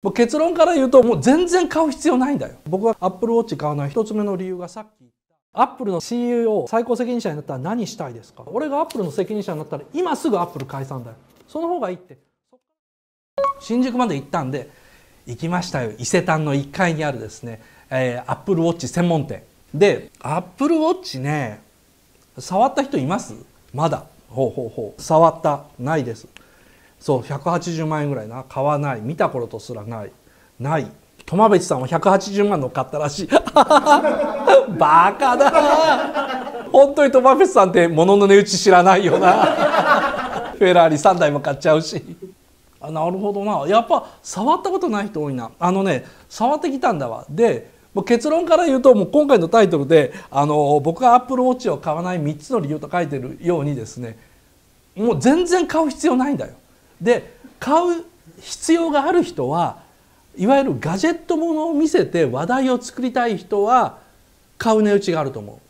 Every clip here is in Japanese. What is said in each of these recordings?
もう結論から言うともう全然買う必要ないんだよ僕はアップルウォッチ買わない一つ目の理由がさっき言ったアップルの CEO 最高責任者になったら何したいですか俺がアップルの責任者になったら今すぐアップル解散だよその方がいいって新宿まで行ったんで行きましたよ伊勢丹の1階にあるですね、えー、アップルウォッチ専門店でアップルウォッチね触った人いますまだほうほうほう触ったないですそう180万円ぐらいな買わない見た頃とすらないない苫辺さんは180万の買ったらしい バカだ本当に苫辺さんって物の値打ち知らないよな フェラーリ3台も買っちゃうしあなるほどなやっぱ触ったことない人多いなあのね触ってきたんだわでもう結論から言うともう今回のタイトルであの僕がアップルウォッチを買わない3つの理由と書いてるようにですねもう全然買う必要ないんだよで買う必要がある人はいわゆるガジェットものを見せて話題を作りたい人は買う値打ちがあると思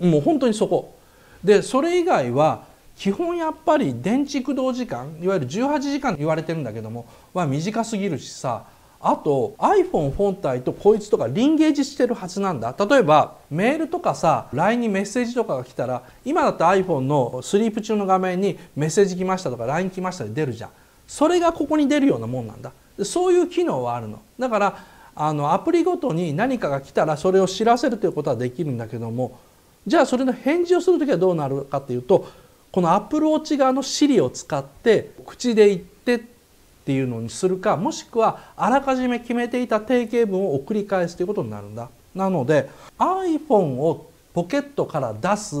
うもう本当にそこでそれ以外は基本やっぱり電池駆動時間いわゆる18時間言われてるんだけどもは短すぎるしさあと iPhone 本体とこいつとかリンゲージしてるはずなんだ例えばメールとかさ LINE にメッセージとかが来たら今だって iPhone のスリープ中の画面にメッセージ来ましたとか LINE 来ましたで出るじゃんそれがここに出るようなもんなんだそういう機能はあるのだからあのアプリごとに何かが来たらそれを知らせるということはできるんだけどもじゃあそれの返事をする時はどうなるかっていうとこの Apple Watch 側の Siri を使って口で言ってってっていうのにするかもしくはあらかじめ決めていた定型文を送り返すということになるんだ。なので iPhone をポケットから出す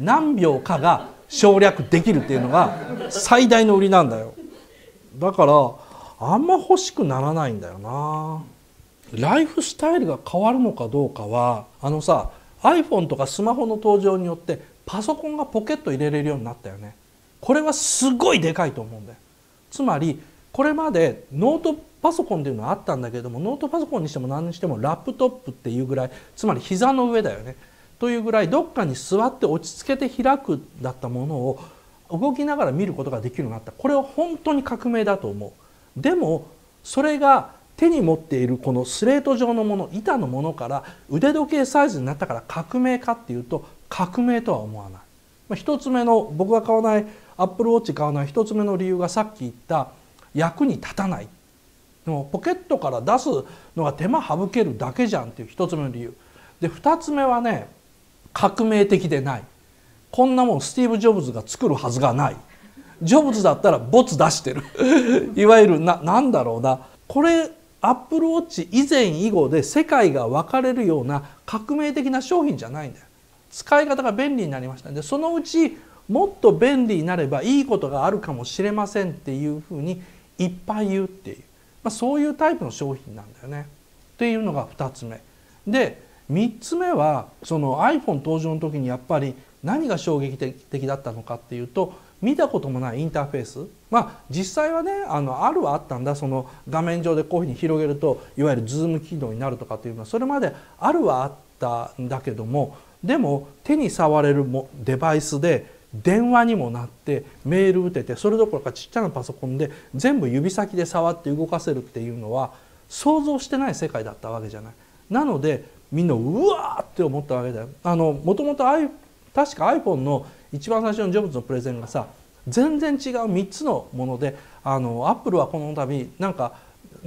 何秒かが省略できるっていうのが最大の売りなんだよだからあんま欲しくならないんだよなライフスタイルが変わるのかどうかはあのさ iPhone とかスマホの登場によってパソコンがポケット入れれるようになったよねこれはすごいでかいと思うんだよつまりこれまでノートパソコンっていうのはあったんだけどもノートパソコンにしても何にしてもラップトップっていうぐらいつまり膝の上だよねというぐらいどっかに座って落ち着けて開くだったものを動きながら見ることができるようになったこれは本当に革命だと思う。でもそれが手に持っているこのスレート状のもの板のものから腕時計サイズになったから革命かっていうと革命とは思わない。1つ目の僕が買わないアップルウォッチ買わない1つ目の理由がさっき言った役に立たないでもポケットから出すのが手間省けるだけじゃんっていう1つ目の理由で2つ目はね革命的でないこんなもんスティーブ・ジョブズが作るはずがないジョブズだったらボツ出してる いわゆるな何だろうなこれアップルウォッチ以前以後で世界が分かれるような革命的な商品じゃないんだよ使い方が便利になりましたんでそのうちもっと便利になればいいことがあるかもしれませんっていうふうにいっぱい言うっていう、まあ、そういうタイプの商品なんだよねっていうのが2つ目。で3つ目はその iPhone 登場の時にやっぱり何が衝撃的だったのかっていうと見たこともないインターフェースまあ実際はねあのあるはあったんだその画面上でこういうふうに広げるといわゆるズーム機能になるとかっていうのはそれまであるはあったんだけどもでも手に触れるもデバイスで電話にもなってメール打ててそれどころかちっちゃなパソコンで全部指先で触って動かせるっていうのは想像してない世界だったわけじゃない。なのでみんなうわーって思ったわけだよ。あのもともと確か iPhone の一番最初のジョブズのプレゼンがさ全然違う3つのものであのアップルはこの度なんか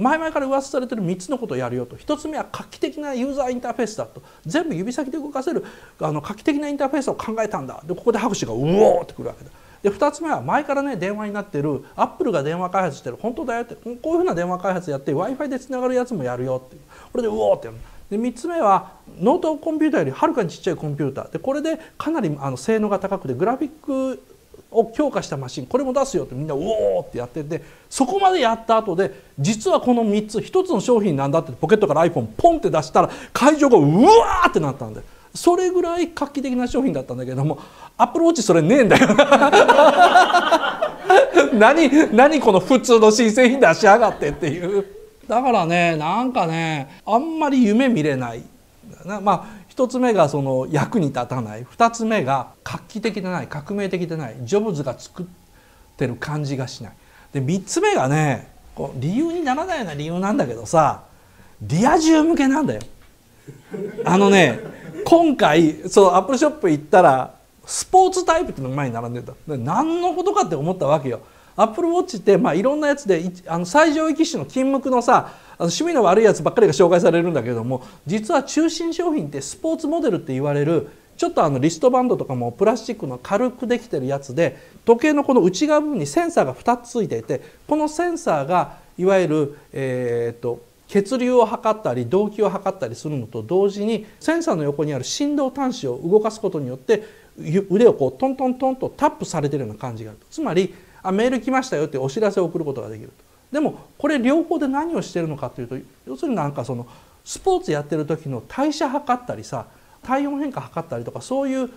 前々から噂されてる3つのことをやるよと1つ目は画期的なユーザーインターフェースだと全部指先で動かせるあの画期的なインターフェースを考えたんだでここで拍手がうおーってくるわけだ。で2つ目は前からね電話になってるアップルが電話開発してる本当だよってこういうふうな電話開発やって w i f i でつながるやつもやるよってこれでうおーってやるで3つ目はノートコンピューターよりはるかにちっちゃいコンピューターでこれでかなりあの性能が高くてグラフィックを強化したマシンこれも出すよってみんなおおってやっててそこまでやった後で実はこの3つ1つの商品なんだってポケットから iPhone ポンって出したら会場がうわーってなったんでそれぐらい画期的な商品だったんだけどもアプローチそれねえんだよ 何何この普通の新製品出しやがってっていうだからねなんかねあんまり夢見れないなまあ1つ目がその役に立たない2つ目が画期的でない革命的でないジョブズが作ってる感じがしないで3つ目がね理由にならないような理由なんだけどさリア充向けなんだよ。あのね今回そのアップルショップ行ったらスポーツタイプっていうのが前に並んでた何のことかって思ったわけよ。アップルウォッチって、まあ、いろんなやつであの最上位機種の金目のさの趣味の悪いやつばっかりが紹介されるんだけども実は中心商品ってスポーツモデルって言われるちょっとあのリストバンドとかもプラスチックの軽くできてるやつで時計のこの内側部分にセンサーが2つついていてこのセンサーがいわゆる、えっと血流を測ったり動悸を測ったりするのと同時にセンサーの横にある振動端子を動かすことによって腕をこうトントントンとタップされてるような感じがあるつまりあメール来ましたよってお知らせを送ることができると。でもこれ両方で何をしてるのかというと要するになんかそのスポーツやってる時の代謝測ったりさ体温変化測ったりとかそういう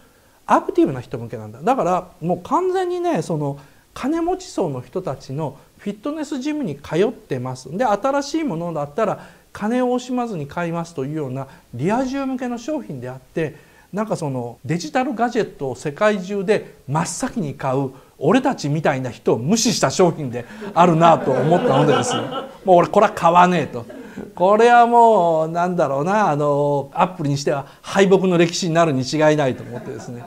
アクティブな人向けなんだだからもう完全にねその金持ち層の人たちのフィットネスジムに通ってますで新しいものだったら金を惜しまずに買いますというようなリア充向けの商品であってなんかそのデジタルガジェットを世界中で真っ先に買う俺たちみたいな人を無視した商品であるなと思ったのでですね もう俺これは買わねえとこれはもうなんだろうなあのアップルにしては敗北の歴史になるに違いないと思ってですね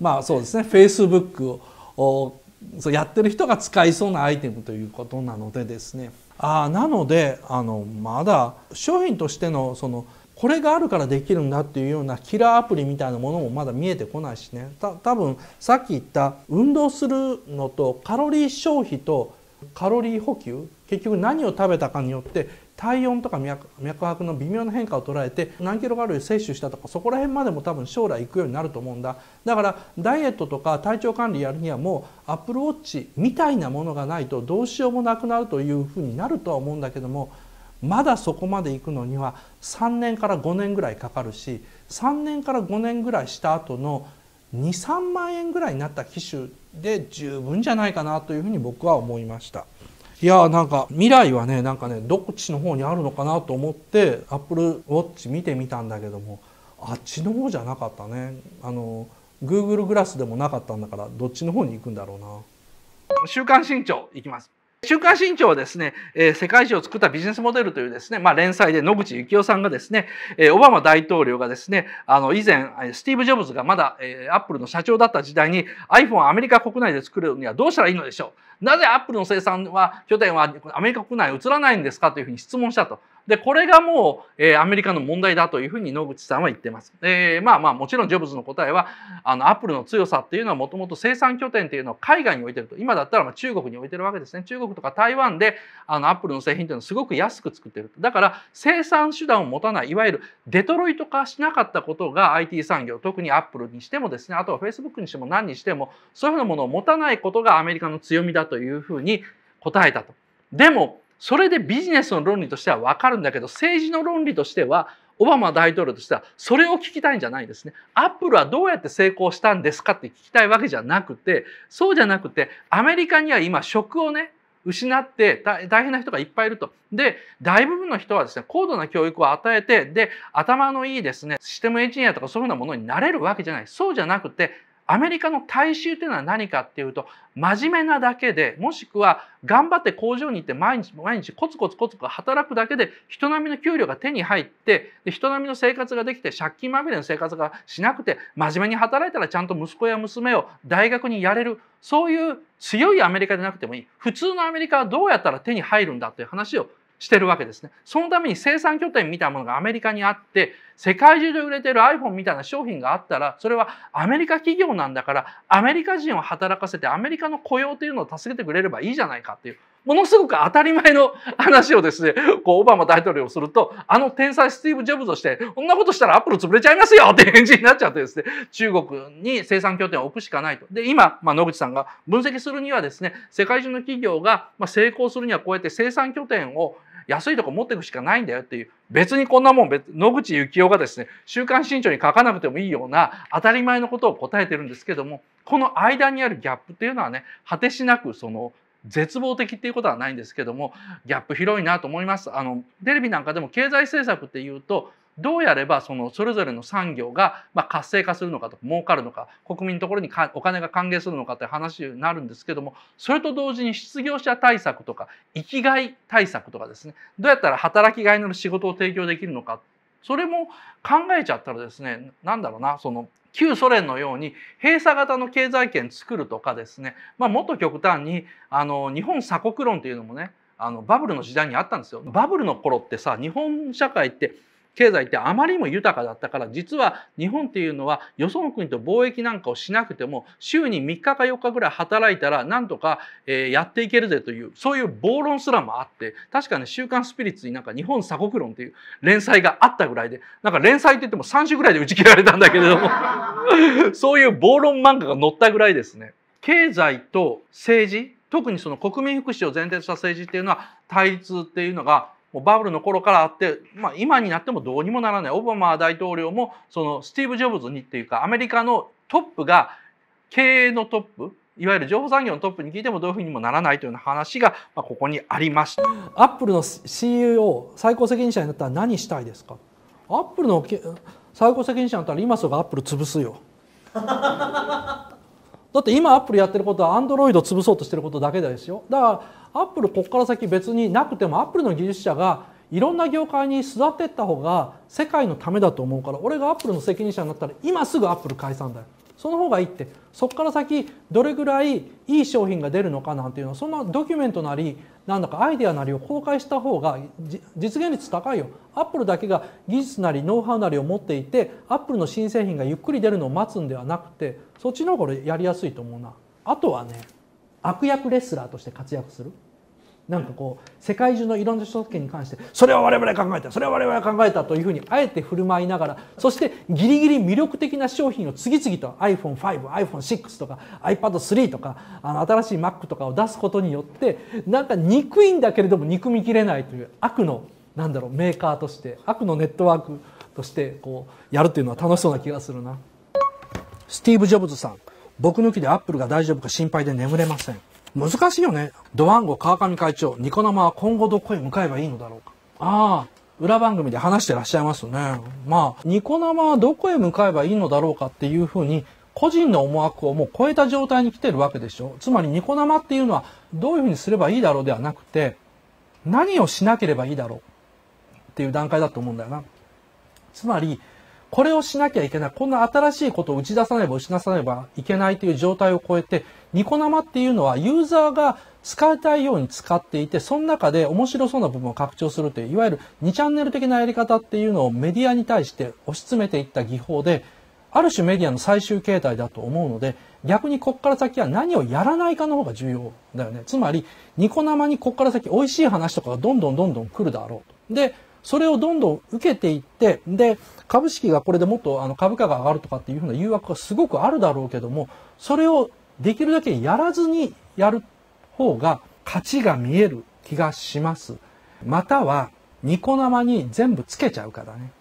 まあそうですねフェイスブックをそうやってる人が使いそうなアイテムということなのでですねあなのであのまだ商品としてのそのこれがあるからできるんだっていうようなキラーアプリみたいなものもまだ見えてこないしねた多分さっき言った運動するのとカロリー消費とカロリー補給結局何を食べたかによって体温とか脈拍の微妙な変化を捉えて何キロカロリー摂取したとかそこら辺までも多分将来行くようになると思うんだだからダイエットとか体調管理やるにはもうアップルウォッチみたいなものがないとどうしようもなくなるというふうになるとは思うんだけどもまだそこまで行くのには3年から5年ぐらいかかるし3年から5年ぐらいした後の23万円ぐらいになった機種で十分じゃないかなというふうに僕は思いました。いやーなんか未来はねなんかねどっちの方にあるのかなと思ってアップルウォッチ見てみたんだけどもあっちの方じゃなかったねあの Google グラスでもなかったんだからどっちの方に行くんだろうな週刊新潮いきます週刊新潮はですね、え世界史を作ったビジネスモデルというですね、まあ、連載で野口幸雄さんがですね、えオバマ大統領がですね、あの、以前、スティーブ・ジョブズがまだ、えアップルの社長だった時代に iPhone をアメリカ国内で作るにはどうしたらいいのでしょうなぜアップルの生産は、拠点はアメリカ国内に移らないんですかというふうに質問したと。でこれがもう、えー、アメリカの問題だというふうに野口さんは言ってます。えー、まあまあもちろんジョブズの答えはあのアップルの強さっていうのはもともと生産拠点っていうのを海外に置いてると今だったらまあ中国に置いてるわけですね中国とか台湾であのアップルの製品っていうのをすごく安く作ってるだから生産手段を持たないいわゆるデトロイト化しなかったことが IT 産業特にアップルにしてもですねあとはフェイスブックにしても何にしてもそういうふうなものを持たないことがアメリカの強みだというふうに答えたと。でもそれでビジネスの論理としては分かるんだけど政治の論理としてはオバマ大統領としてはそれを聞きたいんじゃないんですね。アップルはどうやって成功したんですかって聞きたいわけじゃなくてそうじゃなくてアメリカには今職をね失って大変な人がいっぱいいると。で大部分の人はですね高度な教育を与えてで頭のいいですねシステムエンジニアとかそういうふうなものになれるわけじゃないそうじゃなくてアメリカの大衆というのは何かっていうと真面目なだけでもしくは頑張って工場に行って毎日毎日コツコツコツコツ働くだけで人並みの給料が手に入ってで人並みの生活ができて借金まみれの生活がしなくて真面目に働いたらちゃんと息子や娘を大学にやれるそういう強いアメリカでなくてもいい普通のアメリカはどうやったら手に入るんだという話をしてるわけですね。そのために生産拠点みたいなものがアメリカにあって、世界中で売れてる iPhone みたいな商品があったら、それはアメリカ企業なんだから、アメリカ人を働かせてアメリカの雇用というのを助けてくれればいいじゃないかっていう、ものすごく当たり前の話をですね、こう、オバマ大統領をすると、あの天才スティーブ・ジョブズとして、こんなことしたらアップル潰れちゃいますよって返事になっちゃってですね、中国に生産拠点を置くしかないと。で、今、まあ、野口さんが分析するにはですね、世界中の企業が成功するにはこうやって生産拠点を安いとこ持っていくしかないんだよっていう別にこんなもん野口幸雄がですね「週刊新潮」に書かなくてもいいような当たり前のことを答えてるんですけどもこの間にあるギャップっていうのはね果てしなくその絶望的っていうことはないんですけどもギャップ広いなと思います。あのテレビなんかでも経済政策っていうとどうやればそのそれぞれの産業がま活性化するのかとか儲かるのか国民のところにお金が還元するのかって話になるんですけどもそれと同時に失業者対策とか生きがい対策とかですねどうやったら働きがいの仕事を提供できるのかそれも考えちゃったらですね何だろうなその旧ソ連のように閉鎖型の経済圏作るとかですね、まあ、もっと極端にあの日本鎖国論というのもねあのバブルの時代にあったんですよ。バブルの頃ってさ日本社会って経済ってあまりにも豊かだったから実は日本っていうのはよその国と貿易なんかをしなくても週に3日か4日ぐらい働いたらなんとか、やっていけるぜというそういう暴論すらもあって確かね「週刊スピリッツ」になんか「日本鎖国論」っていう連載があったぐらいでなんか連載って言っても3週ぐらいで打ち切られたんだけれども そういう暴論漫画が載ったぐらいですね。経済と政治特にその国民福祉を前提とした政治っていうのは対立っていうのがもうバブルの頃からあって、まあ、今になってもどうにもならないオバマ大統領もそのスティーブ・ジョブズにっていうかアメリカのトップが経営のトップいわゆる情報産業のトップに聞いてもどういうふうにもならないというような話が、まここにありましたアップルの CEO 最高責任者になったら何したいですかアップルの最高責任者になったら今すぐアップル潰すよだって今アップルやってることはアンドロイド潰そうとしてることだけですよだからアップルここから先別になくてもアップルの技術者がいろんな業界に育ってった方が世界のためだと思うから俺がアップルの責任者になったら今すぐアップル解散だよその方がいいってそこから先どれぐらいいい商品が出るのかなんていうのはそんなドキュメントなりなんだかアイデアなりを公開した方が実現率高いよアップルだけが技術なりノウハウなりを持っていてアップルの新製品がゆっくり出るのを待つんではなくてそっちの方がやりやすいと思うなあとはね悪役レスラーとして活躍するなんかこう世界中のいろんな首都に関してそれは我々考えたそれは我々考えたというふうにあえて振る舞いながらそしてギリギリ魅力的な商品を次々と iPhone5iPhone6 とか iPad3 とかあの新しい Mac とかを出すことによってなんか憎いんだけれども憎みきれないという悪のなんだろうメーカーとして悪のネットワークとしてこうやるというのは楽しそうな気がするな。スティーブ・ジョブズさん僕抜きでアップルが大丈夫か心配で眠れません。難しいよね。ドワンゴ川上会長、ニコ生は今後どこへ向かえばいいのだろうか。ああ、裏番組で話してらっしゃいますね。まあ、ニコ生はどこへ向かえばいいのだろうかっていうふうに、個人の思惑をもう超えた状態に来てるわけでしょ。つまりニコ生っていうのはどういうふうにすればいいだろうではなくて、何をしなければいいだろうっていう段階だと思うんだよな。つまり、これをしなきゃいけない。こんな新しいことを打ち出さねば打ち出さねばいけないという状態を超えて、ニコ生っていうのはユーザーが使いたいように使っていて、その中で面白そうな部分を拡張するという、いわゆる2チャンネル的なやり方っていうのをメディアに対して推し詰めていった技法で、ある種メディアの最終形態だと思うので、逆にこっから先は何をやらないかの方が重要だよね。つまり、ニコ生にこっから先美味しい話とかがどんどんどんどん来るだろうと。で、それをどんどん受けていって、で、株式がこれでもっとあの株価が上がるとかっていうふうな誘惑がすごくあるだろうけども、それをできるだけやらずにやる方が価値が見える気がします。または、ニコ生に全部つけちゃうからね。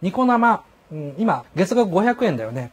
ニコ生、うん、今、月額500円だよね。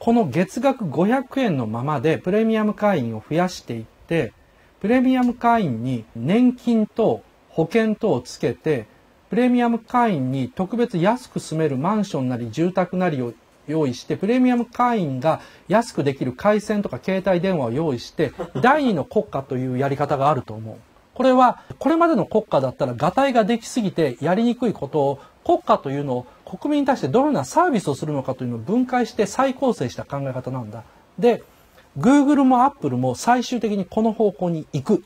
この月額500円のままでプレミアム会員を増やしていって、プレミアム会員に年金と保険とをつけて、プレミアム会員に特別安く住めるマンションなり住宅なりを用意して、プレミアム会員が安くできる回線とか携帯電話を用意して、第二の国家というやり方があると思う。これは、これまでの国家だったら、がたいができすぎてやりにくいことを、国家というのを国民に対してどのようなサービスをするのかというのを分解して再構成した考え方なんだ。で、Google も Apple も最終的にこの方向に行く。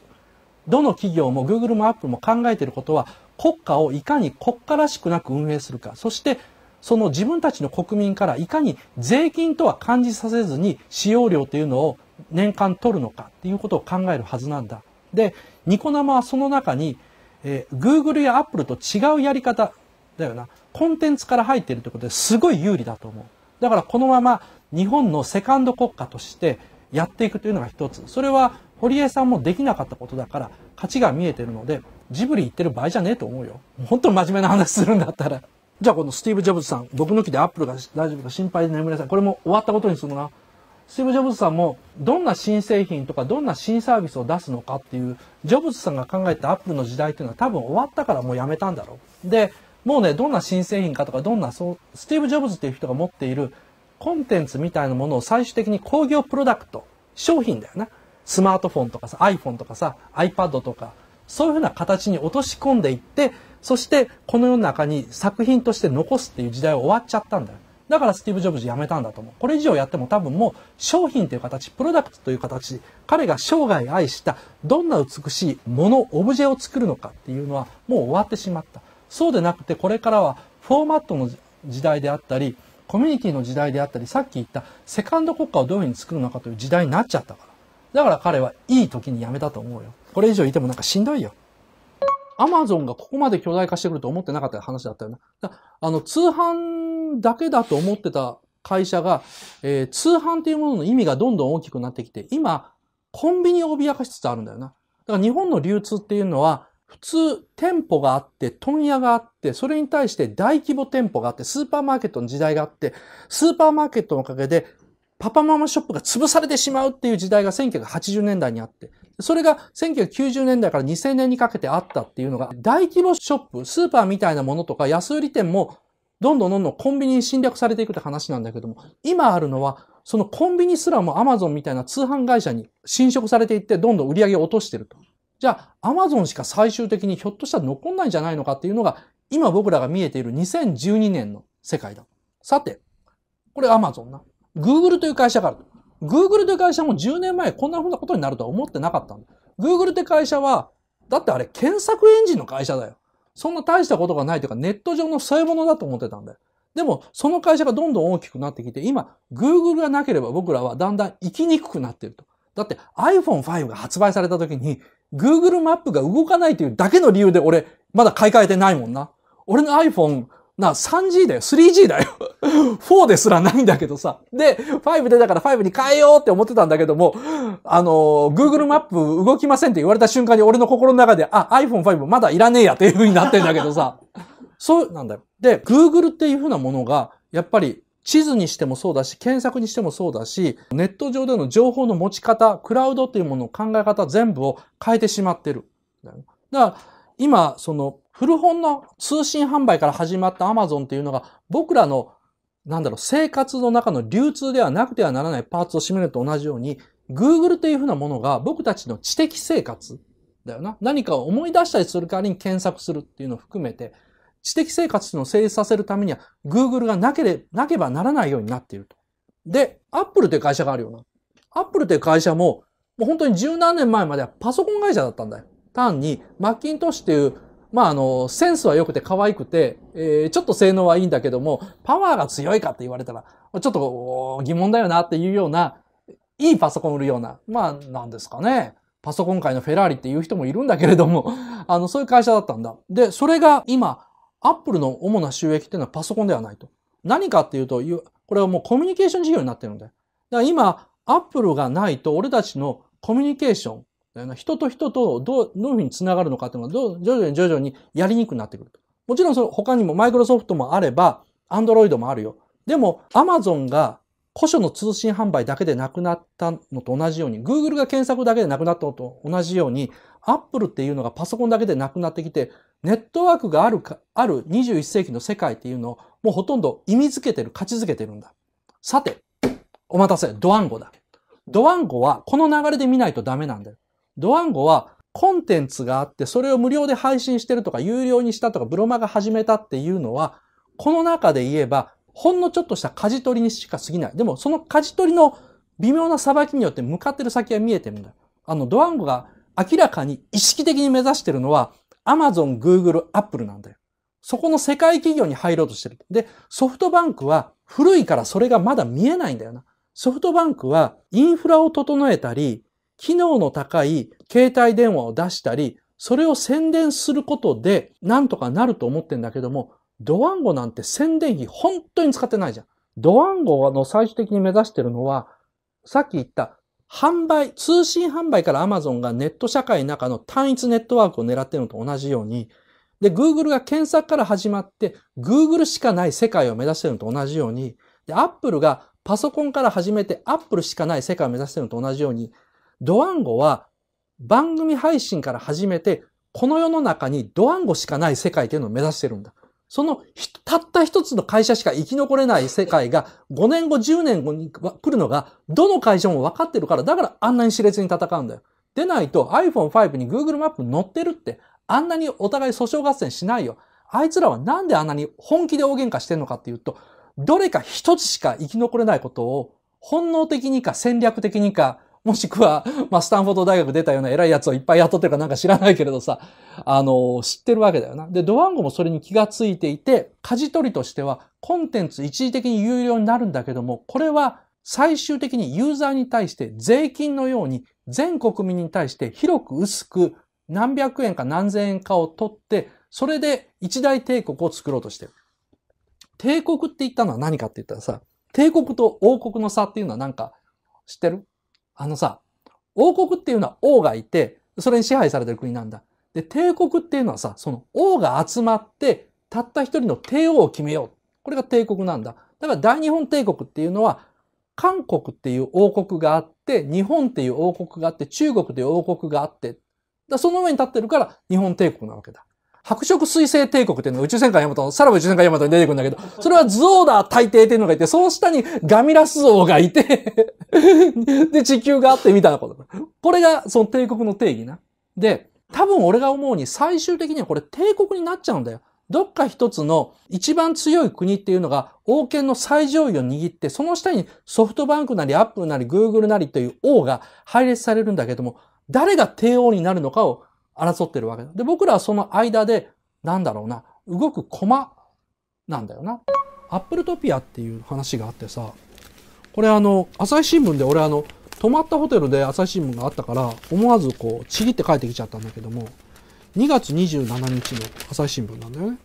どの企業も Google も Apple も考えていることは、国家をいかに国家らしくなく運営するか、そしてその自分たちの国民からいかに税金とは感じさせずに使用料というのを年間取るのかっていうことを考えるはずなんだ。で、ニコ生はその中に、えー、Google や Apple と違うやり方だよな。コンテンツから入っているということですごい有利だと思う。だからこのまま日本のセカンド国家としてやっていくというのが一つ。それは堀江さんもできなかったことだから価値が見えてるので、ジブリ言ってる場合じゃねえと思うよ。本当に真面目な話するんだったら。じゃあこのスティーブ・ジョブズさん、僕抜きでアップルが大丈夫か心配で眠れなさい。これも終わったことにするな。スティーブ・ジョブズさんもどんな新製品とかどんな新サービスを出すのかっていう、ジョブズさんが考えたアップルの時代っていうのは多分終わったからもうやめたんだろう。で、もうね、どんな新製品かとか、どんな、そう、スティーブ・ジョブズっていう人が持っているコンテンツみたいなものを最終的に工業プロダクト、商品だよな。スマートフォンとかさ、iPhone とかさ、iPad とか、そういうふうな形に落とし込んでいって、そしてこの世の中に作品として残すっていう時代は終わっちゃったんだよ。だからスティーブ・ジョブズ辞めたんだと思う。これ以上やっても多分もう商品という形、プロダクトという形、彼が生涯愛したどんな美しいもの、オブジェを作るのかっていうのはもう終わってしまった。そうでなくてこれからはフォーマットの時代であったり、コミュニティの時代であったり、さっき言ったセカンド国家をどういうふうに作るのかという時代になっちゃったから。だから彼はいい時に辞めたと思うよ。これ以上いてもなんかしんどいよ。アマゾンがここまで巨大化してくると思ってなかった話だったよな。あの、通販だけだと思ってた会社が、えー、通販というものの意味がどんどん大きくなってきて、今、コンビニを脅かしつつあるんだよな。だから日本の流通っていうのは、普通店舗があって、問屋があって、それに対して大規模店舗があって、スーパーマーケットの時代があって、スーパーマーケットのおかげでパパママショップが潰されてしまうっていう時代が1980年代にあって、それが1990年代から2000年にかけてあったっていうのが、大規模ショップ、スーパーみたいなものとか安売り店も、どんどんどんどんコンビニに侵略されていくって話なんだけども、今あるのは、そのコンビニすらもアマゾンみたいな通販会社に侵食されていって、どんどん売り上げを落としてると。じゃあ、アマゾンしか最終的にひょっとしたら残んないんじゃないのかっていうのが、今僕らが見えている2012年の世界だ。さて、これアマゾンな。Google という会社がある。Google って会社も10年前こんなふうなことになるとは思ってなかったんだ。Google って会社は、だってあれ検索エンジンの会社だよ。そんな大したことがないというかネット上のそういうものだと思ってたんだよ。でも、その会社がどんどん大きくなってきて、今、Google がなければ僕らはだんだん生きにくくなっていると。だって iPhone5 が発売された時に、Google マップが動かないというだけの理由で俺、まだ買い替えてないもんな。俺の iPhone な、3G だよ。3G だよ。4 ですらないんだけどさ。で、5出たから5に変えようって思ってたんだけども、あの、Google マップ動きませんって言われた瞬間に俺の心の中で、あ、iPhone5 まだいらねえやっていう風になってんだけどさ。そうなんだよ。で、Google っていう風なものが、やっぱり地図にしてもそうだし、検索にしてもそうだし、ネット上での情報の持ち方、クラウドっていうものの考え方全部を変えてしまってる。だから、今、その、古本の通信販売から始まった Amazon っていうのが、僕らの、なんだろう、生活の中の流通ではなくてはならないパーツを占めると同じように、Google というふうなものが僕たちの知的生活だよな。何かを思い出したりする代わりに検索するっていうのを含めて、知的生活を成立させるためには、Google がなければ、なけばならないようになっていると。で、Apple という会社があるよな。Apple という会社も、もう本当に十何年前まではパソコン会社だったんだよ。単に、マッキントッシュっていうまあ、あの、センスは良くて可愛くて、えー、ちょっと性能はいいんだけども、パワーが強いかって言われたら、ちょっと疑問だよなっていうような、いいパソコン売るような、まあ、なんですかね。パソコン界のフェラーリっていう人もいるんだけれども、あの、そういう会社だったんだ。で、それが今、アップルの主な収益っていうのはパソコンではないと。何かっていうと、これはもうコミュニケーション事業になってるんだよ。だから今、アップルがないと俺たちのコミュニケーション、人と人とどう、どういうふうに繋がるのかっていうのが、徐々に徐々にやりにくくなってくる。もちろんその他にもマイクロソフトもあれば、アンドロイドもあるよ。でも、アマゾンが古書の通信販売だけでなくなったのと同じように、Google が検索だけでなくなったのと同じように、Apple っていうのがパソコンだけでなくなってきて、ネットワークがあるか、ある21世紀の世界っていうのを、もうほとんど意味づけてる、価値づけてるんだ。さて、お待たせ、ドワンゴだ。ドワンゴはこの流れで見ないとダメなんだよ。ドワンゴはコンテンツがあって、それを無料で配信してるとか、有料にしたとか、ブロマが始めたっていうのは、この中で言えば、ほんのちょっとした舵取りにしか過ぎない。でも、その舵取りの微妙な裁きによって向かってる先は見えてるんだ。あの、ドワンゴが明らかに意識的に目指してるのは、アマゾン、グーグル、アップルなんだよ。そこの世界企業に入ろうとしてる。で、ソフトバンクは古いからそれがまだ見えないんだよな。ソフトバンクはインフラを整えたり、機能の高い携帯電話を出したり、それを宣伝することでなんとかなると思ってんだけども、ドワンゴなんて宣伝費本当に使ってないじゃん。ドワンゴの最終的に目指してるのは、さっき言った販売、通信販売から Amazon がネット社会の中の単一ネットワークを狙ってるのと同じように、で、Google が検索から始まって、Google しかない世界を目指してるのと同じように、で、Apple がパソコンから始めて Apple しかない世界を目指してるのと同じように、ドワンゴは番組配信から始めて、この世の中にドワンゴしかない世界っていうのを目指してるんだ。そのたった一つの会社しか生き残れない世界が5年後、10年後に来るのがどの会社も分かってるから、だからあんなに熾烈に戦うんだよ。でないと iPhone5 に Google マップ載ってるって、あんなにお互い訴訟合戦しないよ。あいつらはなんであんなに本気で大喧嘩してんのかっていうと、どれか一つしか生き残れないことを本能的にか戦略的にかもしくは、まあ、スタンフォード大学出たような偉いやつをいっぱい雇ってるかなんか知らないけれどさ、あの、知ってるわけだよな。で、ドワンゴもそれに気がついていて、舵取りとしては、コンテンツ一時的に有料になるんだけども、これは最終的にユーザーに対して税金のように全国民に対して広く薄く何百円か何千円かを取って、それで一大帝国を作ろうとしてる。帝国って言ったのは何かって言ったらさ、帝国と王国の差っていうのはなんか知ってるあのさ、王国っていうのは王がいて、それに支配されてる国なんだ。で、帝国っていうのはさ、その王が集まって、たった一人の帝王を決めよう。これが帝国なんだ。だから大日本帝国っていうのは、韓国っていう王国があって、日本っていう王国があって、中国っていう王国があって、だその上に立ってるから日本帝国なわけだ。白色水星帝国っていうのが宇宙戦艦ヤマトさらば宇宙戦艦ヤマトに出てくるんだけど、それはズオーダー大帝っていうのがいて、その下にガミラス王がいて で、地球があってみたいなこと。これがその帝国の定義な。で、多分俺が思うに最終的にはこれ帝国になっちゃうんだよ。どっか一つの一番強い国っていうのが王権の最上位を握って、その下にソフトバンクなりアップルなりグーグルなりという王が配列されるんだけども、誰が帝王になるのかを争ってるわけだ。で、僕らはその間で、なんだろうな、動く駒なんだよな。アップルトピアっていう話があってさ、これあの、朝日新聞で俺あの、泊まったホテルで朝日新聞があったから、思わずこう、ちぎって帰ってきちゃったんだけども、2月27日の朝日新聞なんだよね。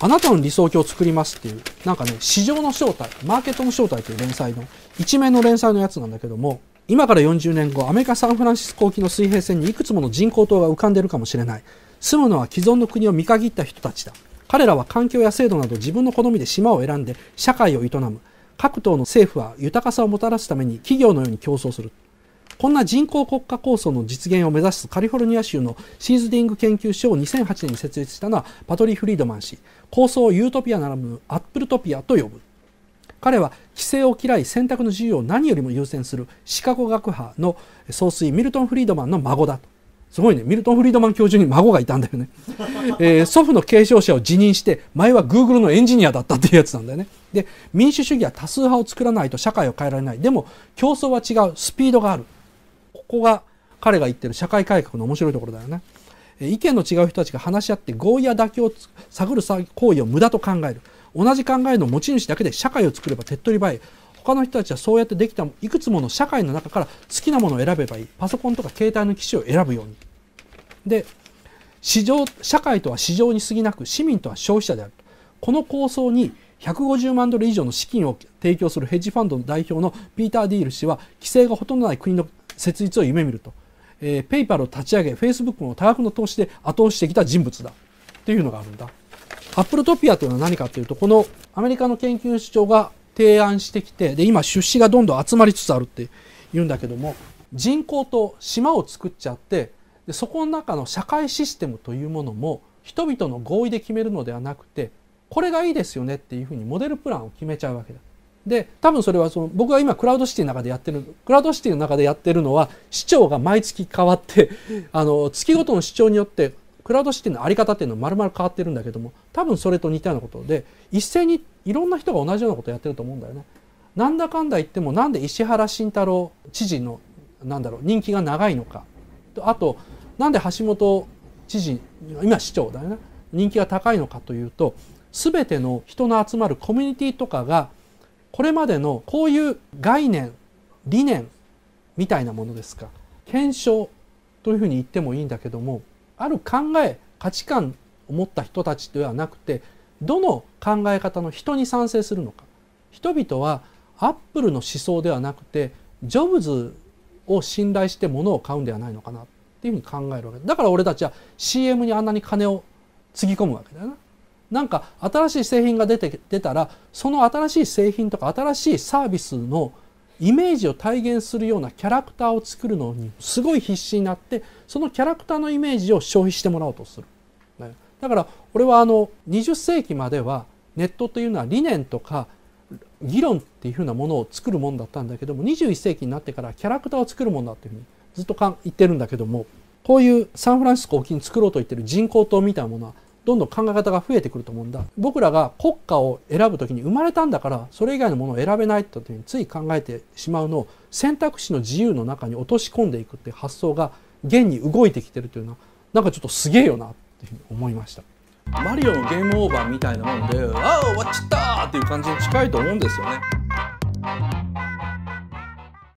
あなたの理想郷を作りますっていう、なんかね、市場の正体、マーケットの正体という連載の、一面の連載のやつなんだけども、今から40年後アメリカ・サンフランシスコ沖の水平線にいくつもの人工島が浮かんでるかもしれない住むのは既存の国を見限った人たちだ彼らは環境や制度など自分の好みで島を選んで社会を営む各党の政府は豊かさをもたらすために企業のように競争するこんな人工国家構想の実現を目指すカリフォルニア州のシーズディング研究所を2008年に設立したのはパトリー・フリードマン氏構想をユートピアならぬアップルトピアと呼ぶ彼は規制を嫌い選択の自由を何よりも優先するシカゴ学派の総帥ミルトン・フリードマンの孫だとすごいねミルトン・フリードマン教授に孫がいたんだよね、えー、祖父の継承者を辞任して前はグーグルのエンジニアだったっていうやつなんだよねで民主主義は多数派を作らないと社会を変えられないでも競争は違うスピードがあるここが彼が言ってる社会改革の面白いところだよね意見の違う人たちが話し合って合意や妥協を探る行為を無駄と考える同じ考えの持ち主だけで社会を作れば手っ取り早い。他の人たちはそうやってできたいくつもの社会の中から好きなものを選べばいい。パソコンとか携帯の機種を選ぶように。で、市場、社会とは市場に過ぎなく、市民とは消費者である。この構想に150万ドル以上の資金を提供するヘッジファンドの代表のピーター・ディール氏は、規制がほとんどない国の設立を夢見ると。えー、ペイパルを立ち上げ、フェイスブックも多額の投資で後押ししてきた人物だ。っていうのがあるんだ。アップルトピアというのは何かというと、このアメリカの研究張が提案してきて、で、今出資がどんどん集まりつつあるって言うんだけども、人口と島を作っちゃって、でそこの中の社会システムというものも人々の合意で決めるのではなくて、これがいいですよねっていうふうにモデルプランを決めちゃうわけだ。で、多分それはその僕が今クラウドシティの中でやってる、クラウドシティの中でやってるのは市長が毎月変わって、あの、月ごとの市長によってクラウドシティの在り方っていうのは丸々変わってるんだけども多分それと似たようなことで一斉にいろんな人が同じようなことやってると思うんだよね。なんだかんだ言ってもなんで石原慎太郎知事のなんだろう人気が長いのかあとなんで橋本知事今市長だよね人気が高いのかというと全ての人の集まるコミュニティとかがこれまでのこういう概念理念みたいなものですか検証というふうに言ってもいいんだけどもある考え価値観を持った人たちではなくてどの考え方の人に賛成するのか人々はアップルの思想ではなくてジョブズを信頼して物を買うんではないのかなっていうふうに考えるわけだから俺たちは CM にあんなに金をつぎ込むわけだよな。なんか新しい製品が出て出たらその新しい製品とか新しいサービスのイメージを体現するようなキャラクターを作るのにすごい必死になってそのキャラクターのイメージを消費してもらおうとする。だから俺はあの20世紀まではネットというのは理念とか議論っていうふうなものを作るもんだったんだけども21世紀になってからキャラクターを作るもんだっていうふうにずっと言ってるんだけどもこういうサンフランシスコ沖に作ろうと言ってる人工島みたいなものはどんどん考え方が増えてくると思うんだ僕らが国家を選ぶ時に生まれたんだからそれ以外のものを選べないって時につい考えてしまうのを選択肢の自由の中に落とし込んでいくっていう発想が現に動いてきてるというのはなんかちょっとすげえよなっていうふうに思いました。マリオのゲームオーバーみたいなもんで「ああ終わっちゃった!」っていう感じに近いと思うんですよね。